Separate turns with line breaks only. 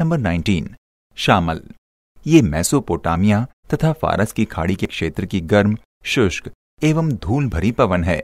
number 19 शामल ये Mesopotamia तथा फारस की खाड़ी के क्षेत्र की गर्म शुष्क एवं धूल भरी पवन है